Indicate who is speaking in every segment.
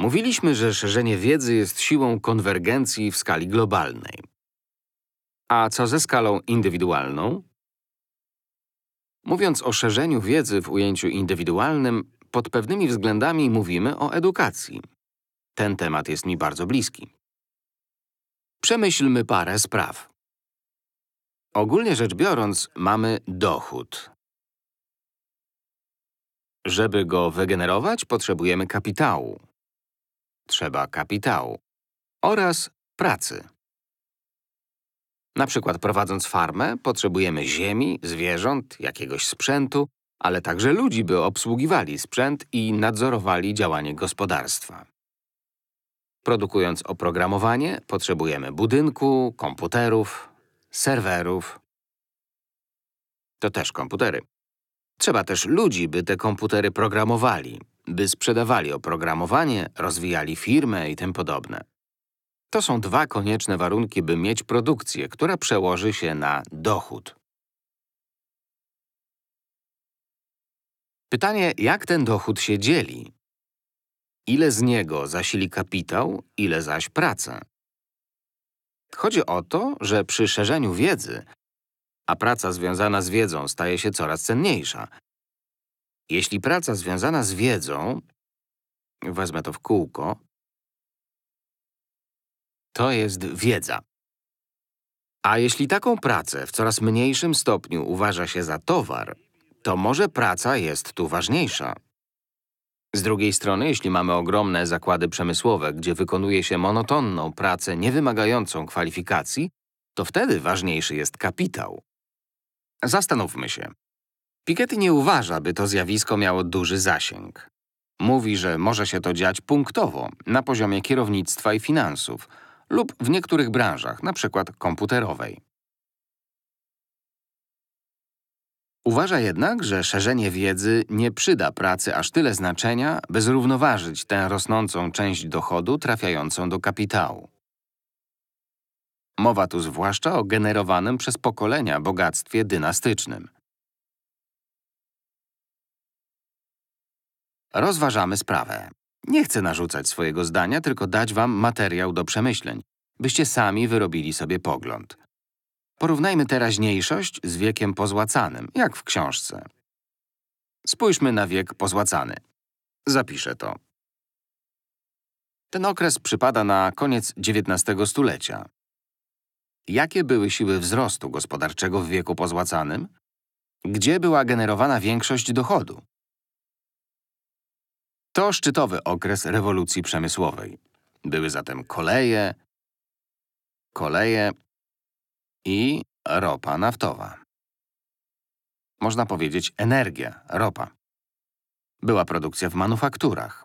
Speaker 1: Mówiliśmy, że szerzenie wiedzy jest siłą konwergencji w skali globalnej. A co ze skalą indywidualną? Mówiąc o szerzeniu wiedzy w ujęciu indywidualnym, pod pewnymi względami mówimy o edukacji. Ten temat jest mi bardzo bliski. Przemyślmy parę spraw. Ogólnie rzecz biorąc, mamy dochód. Żeby go wygenerować, potrzebujemy kapitału trzeba kapitału oraz pracy. Na przykład prowadząc farmę potrzebujemy ziemi, zwierząt, jakiegoś sprzętu, ale także ludzi, by obsługiwali sprzęt i nadzorowali działanie gospodarstwa. Produkując oprogramowanie potrzebujemy budynku, komputerów, serwerów. To też komputery. Trzeba też ludzi, by te komputery programowali, by sprzedawali oprogramowanie, rozwijali firmę i tym podobne. To są dwa konieczne warunki, by mieć produkcję, która przełoży się na dochód. Pytanie, jak ten dochód się dzieli? Ile z niego zasili kapitał, ile zaś praca? Chodzi o to, że przy szerzeniu wiedzy, a praca związana z wiedzą staje się coraz cenniejsza, jeśli praca związana z wiedzą, wezmę to w kółko, to jest wiedza. A jeśli taką pracę w coraz mniejszym stopniu uważa się za towar, to może praca jest tu ważniejsza. Z drugiej strony, jeśli mamy ogromne zakłady przemysłowe, gdzie wykonuje się monotonną pracę niewymagającą kwalifikacji, to wtedy ważniejszy jest kapitał. Zastanówmy się, Piketty nie uważa, by to zjawisko miało duży zasięg. Mówi, że może się to dziać punktowo, na poziomie kierownictwa i finansów lub w niektórych branżach, np. komputerowej. Uważa jednak, że szerzenie wiedzy nie przyda pracy aż tyle znaczenia, by zrównoważyć tę rosnącą część dochodu trafiającą do kapitału. Mowa tu zwłaszcza o generowanym przez pokolenia bogactwie dynastycznym. Rozważamy sprawę. Nie chcę narzucać swojego zdania, tylko dać wam materiał do przemyśleń, byście sami wyrobili sobie pogląd. Porównajmy teraźniejszość z wiekiem pozłacanym, jak w książce. Spójrzmy na wiek pozłacany. Zapiszę to. Ten okres przypada na koniec XIX stulecia. Jakie były siły wzrostu gospodarczego w wieku pozłacanym? Gdzie była generowana większość dochodu? To szczytowy okres rewolucji przemysłowej. Były zatem koleje, koleje i ropa naftowa. Można powiedzieć energia, ropa. Była produkcja w manufakturach.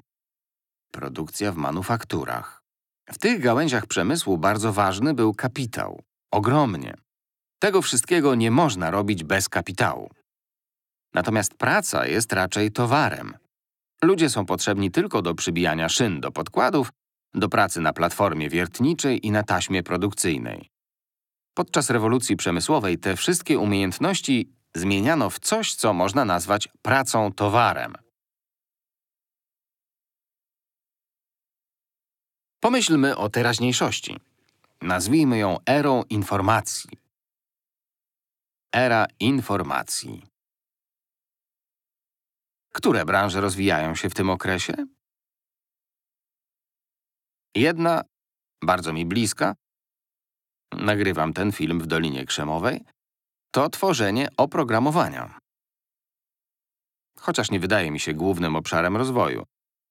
Speaker 1: Produkcja w manufakturach. W tych gałęziach przemysłu bardzo ważny był kapitał. Ogromnie. Tego wszystkiego nie można robić bez kapitału. Natomiast praca jest raczej towarem. Ludzie są potrzebni tylko do przybijania szyn do podkładów, do pracy na platformie wiertniczej i na taśmie produkcyjnej. Podczas rewolucji przemysłowej te wszystkie umiejętności zmieniano w coś, co można nazwać pracą towarem. Pomyślmy o teraźniejszości. Nazwijmy ją erą informacji. Era informacji. Które branże rozwijają się w tym okresie? Jedna, bardzo mi bliska, nagrywam ten film w Dolinie Krzemowej, to tworzenie oprogramowania. Chociaż nie wydaje mi się głównym obszarem rozwoju,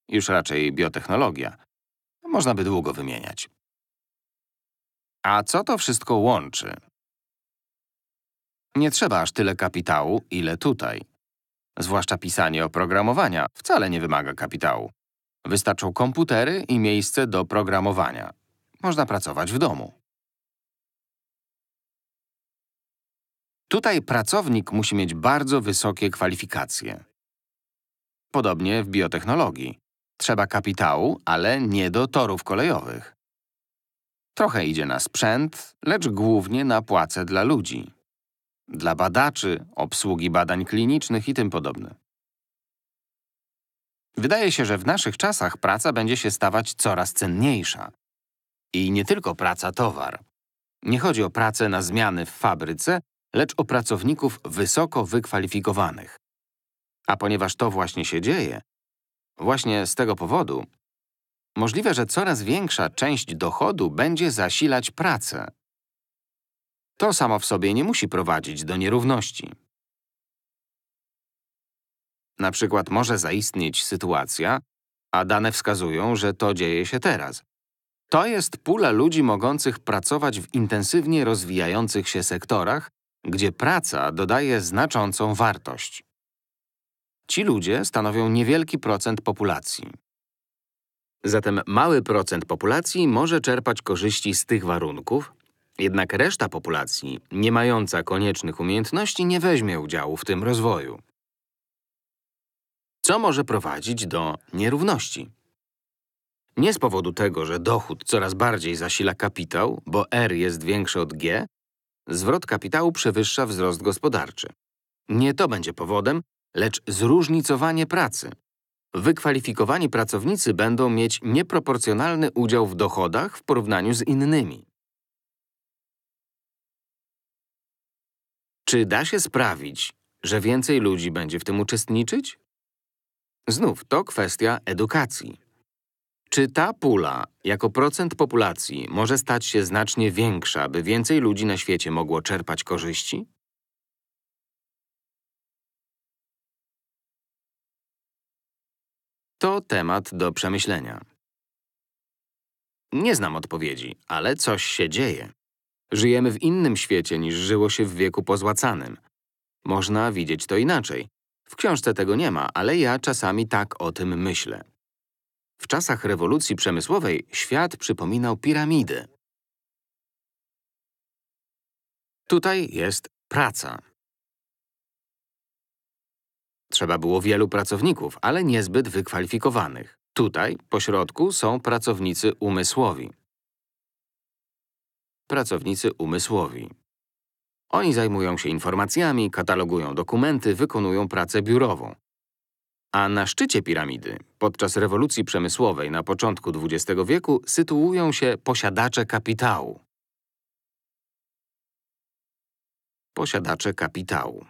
Speaker 1: już raczej biotechnologia. Można by długo wymieniać. A co to wszystko łączy? Nie trzeba aż tyle kapitału, ile tutaj. Zwłaszcza pisanie oprogramowania wcale nie wymaga kapitału. Wystarczą komputery i miejsce do programowania. Można pracować w domu. Tutaj pracownik musi mieć bardzo wysokie kwalifikacje. Podobnie w biotechnologii. Trzeba kapitału, ale nie do torów kolejowych. Trochę idzie na sprzęt, lecz głównie na płace dla ludzi dla badaczy, obsługi badań klinicznych i tym podobne. Wydaje się, że w naszych czasach praca będzie się stawać coraz cenniejsza. I nie tylko praca towar. Nie chodzi o pracę na zmiany w fabryce, lecz o pracowników wysoko wykwalifikowanych. A ponieważ to właśnie się dzieje, właśnie z tego powodu, możliwe, że coraz większa część dochodu będzie zasilać pracę, to samo w sobie nie musi prowadzić do nierówności. Na przykład może zaistnieć sytuacja, a dane wskazują, że to dzieje się teraz. To jest pula ludzi mogących pracować w intensywnie rozwijających się sektorach, gdzie praca dodaje znaczącą wartość. Ci ludzie stanowią niewielki procent populacji. Zatem mały procent populacji może czerpać korzyści z tych warunków, jednak reszta populacji, nie mająca koniecznych umiejętności, nie weźmie udziału w tym rozwoju. Co może prowadzić do nierówności? Nie z powodu tego, że dochód coraz bardziej zasila kapitał, bo R jest większy od G, zwrot kapitału przewyższa wzrost gospodarczy. Nie to będzie powodem, lecz zróżnicowanie pracy. Wykwalifikowani pracownicy będą mieć nieproporcjonalny udział w dochodach w porównaniu z innymi. Czy da się sprawić, że więcej ludzi będzie w tym uczestniczyć? Znów to kwestia edukacji. Czy ta pula, jako procent populacji, może stać się znacznie większa, by więcej ludzi na świecie mogło czerpać korzyści? To temat do przemyślenia. Nie znam odpowiedzi, ale coś się dzieje. Żyjemy w innym świecie niż żyło się w wieku pozłacanym. Można widzieć to inaczej. W książce tego nie ma, ale ja czasami tak o tym myślę. W czasach rewolucji przemysłowej świat przypominał piramidy. Tutaj jest praca. Trzeba było wielu pracowników, ale niezbyt wykwalifikowanych. Tutaj, pośrodku, są pracownicy umysłowi pracownicy umysłowi. Oni zajmują się informacjami, katalogują dokumenty, wykonują pracę biurową. A na szczycie piramidy, podczas rewolucji przemysłowej na początku XX wieku, sytuują się posiadacze kapitału. Posiadacze kapitału.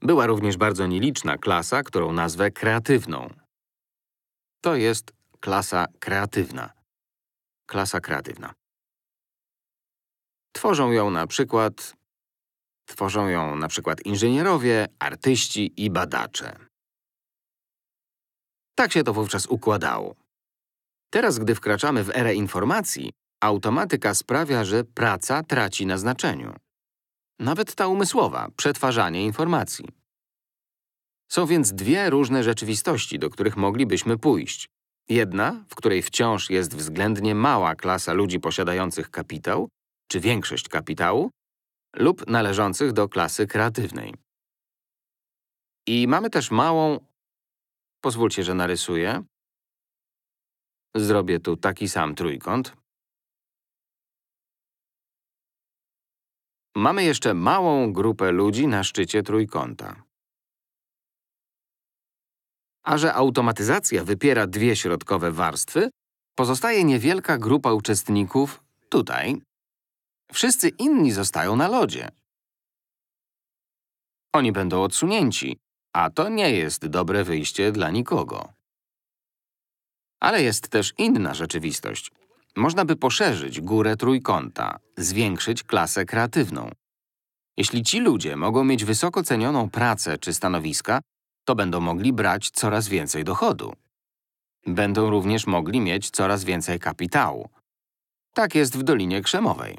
Speaker 1: Była również bardzo nieliczna klasa, którą nazwę kreatywną. To jest klasa kreatywna klasa kreatywna. Tworzą ją na przykład Tworzą ją na przykład inżynierowie, artyści i badacze. Tak się to wówczas układało. Teraz, gdy wkraczamy w erę informacji, automatyka sprawia, że praca traci na znaczeniu. Nawet ta umysłowa, przetwarzanie informacji. Są więc dwie różne rzeczywistości, do których moglibyśmy pójść. Jedna, w której wciąż jest względnie mała klasa ludzi posiadających kapitał, czy większość kapitału, lub należących do klasy kreatywnej. I mamy też małą… Pozwólcie, że narysuję. Zrobię tu taki sam trójkąt. Mamy jeszcze małą grupę ludzi na szczycie trójkąta. A że automatyzacja wypiera dwie środkowe warstwy, pozostaje niewielka grupa uczestników tutaj. Wszyscy inni zostają na lodzie. Oni będą odsunięci, a to nie jest dobre wyjście dla nikogo. Ale jest też inna rzeczywistość. Można by poszerzyć górę trójkąta, zwiększyć klasę kreatywną. Jeśli ci ludzie mogą mieć wysoko cenioną pracę czy stanowiska, to będą mogli brać coraz więcej dochodu. Będą również mogli mieć coraz więcej kapitału. Tak jest w Dolinie Krzemowej.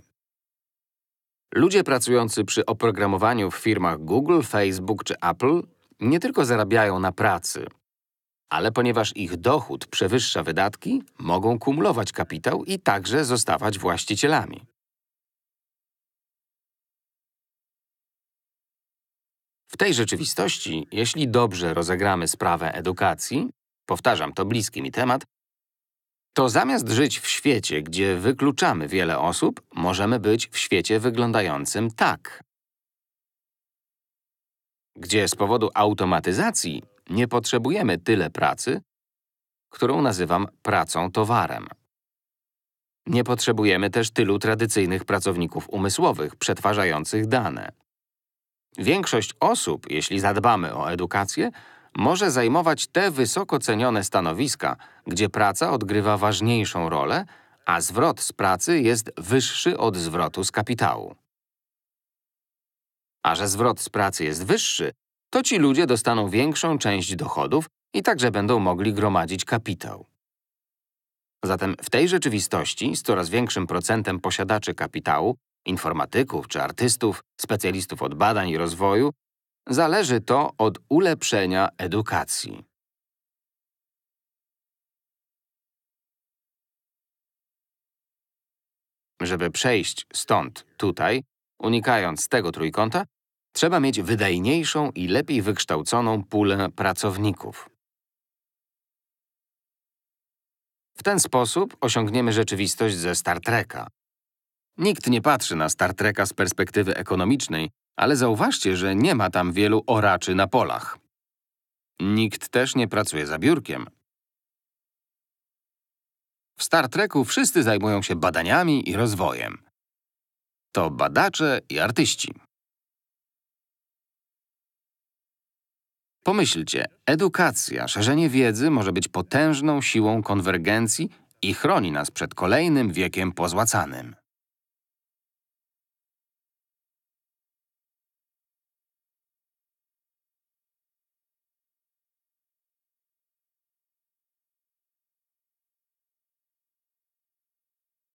Speaker 1: Ludzie pracujący przy oprogramowaniu w firmach Google, Facebook czy Apple nie tylko zarabiają na pracy, ale ponieważ ich dochód przewyższa wydatki, mogą kumulować kapitał i także zostawać właścicielami. W tej rzeczywistości, jeśli dobrze rozegramy sprawę edukacji, powtarzam, to bliski mi temat, to zamiast żyć w świecie, gdzie wykluczamy wiele osób, możemy być w świecie wyglądającym tak. Gdzie z powodu automatyzacji nie potrzebujemy tyle pracy, którą nazywam pracą towarem. Nie potrzebujemy też tylu tradycyjnych pracowników umysłowych przetwarzających dane. Większość osób, jeśli zadbamy o edukację, może zajmować te wysoko cenione stanowiska, gdzie praca odgrywa ważniejszą rolę, a zwrot z pracy jest wyższy od zwrotu z kapitału. A że zwrot z pracy jest wyższy, to ci ludzie dostaną większą część dochodów i także będą mogli gromadzić kapitał. Zatem w tej rzeczywistości z coraz większym procentem posiadaczy kapitału informatyków czy artystów, specjalistów od badań i rozwoju, zależy to od ulepszenia edukacji. Żeby przejść stąd, tutaj, unikając tego trójkąta, trzeba mieć wydajniejszą i lepiej wykształconą pulę pracowników. W ten sposób osiągniemy rzeczywistość ze Star Treka. Nikt nie patrzy na Star Treka z perspektywy ekonomicznej, ale zauważcie, że nie ma tam wielu oraczy na polach. Nikt też nie pracuje za biurkiem. W Star Treku wszyscy zajmują się badaniami i rozwojem. To badacze i artyści. Pomyślcie, edukacja, szerzenie wiedzy może być potężną siłą konwergencji i chroni nas przed kolejnym wiekiem pozłacanym.